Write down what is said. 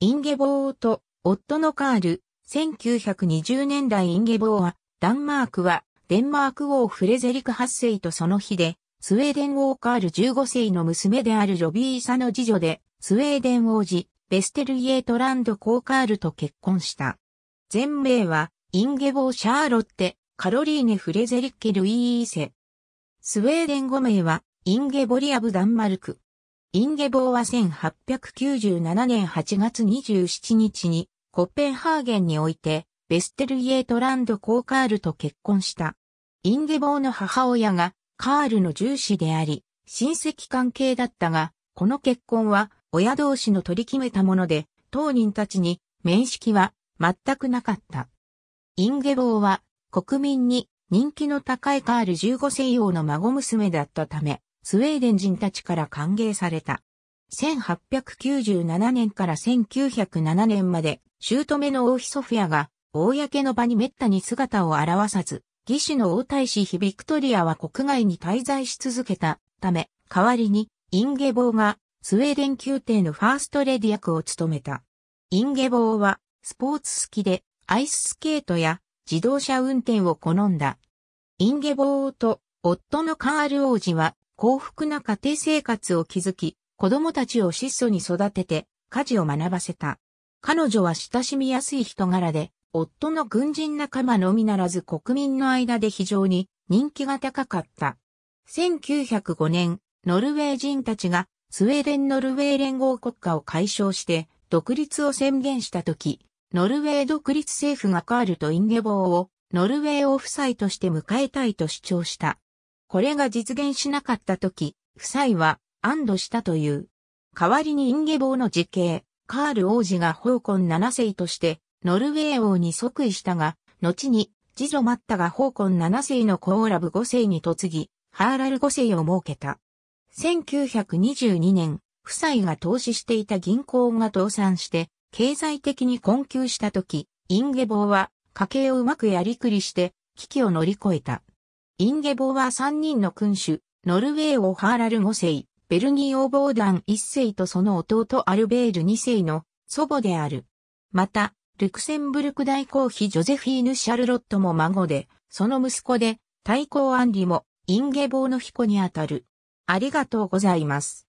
インゲボーと夫のカール、1920年代インゲボーは、ダンマークは、デンマーク王フレゼリク8世とその日で、スウェーデン王カール15世の娘であるロビーサの次女で、スウェーデン王子、ベステルイエートランド公カールと結婚した。全名は、インゲボー・シャーロッテ、カロリーネ・フレゼリッケ・ルイーセ。スウェーデン語名は、インゲボリアブ・ダンマルク。インゲボーは1897年8月27日にコッペンハーゲンにおいてベステルイエートランド・コーカールと結婚した。インゲボーの母親がカールの重視であり、親戚関係だったが、この結婚は親同士の取り決めたもので、当人たちに面識は全くなかった。インゲボーは国民に人気の高いカール15世王の孫娘だったため、スウェーデン人たちから歓迎された。1897年から1907年まで、姑の王妃ソフィアが、公の場に滅多に姿を現さず、義手の王太子妃ビクトリアは国外に滞在し続けたため、代わりに、インゲボーが、スウェーデン宮廷のファーストレディ役を務めた。インゲボーは、スポーツ好きで、アイススケートや、自動車運転を好んだ。インゲボーと、夫のカール王子は、幸福な家庭生活を築き、子供たちを質素に育てて、家事を学ばせた。彼女は親しみやすい人柄で、夫の軍人仲間のみならず国民の間で非常に人気が高かった。1905年、ノルウェー人たちがスウェーデン・ノルウェー連合国家を解消して独立を宣言した時、ノルウェー独立政府がカールとインゲボーをノルウェーオフサイとして迎えたいと主張した。これが実現しなかった時、夫妻は安堵したという。代わりにインゲボーの実刑、カール王子が香港七世としてノルウェー王に即位したが、後に次女マッタが香港七世のコーラブ五世に嫁ぎ、ハーラル五世を設けた。1922年、夫妻が投資していた銀行が倒産して、経済的に困窮した時、インゲボーは家計をうまくやりくりして、危機を乗り越えた。インゲボは3人の君主、ノルウェーをハーラル5世、ベルギー王ボーダン1世とその弟アルベール2世の祖母である。また、ルクセンブルク大公妃ジョゼフィーヌ・シャルロットも孫で、その息子で、大公アンリも、インゲボーの彦にあたる。ありがとうございます。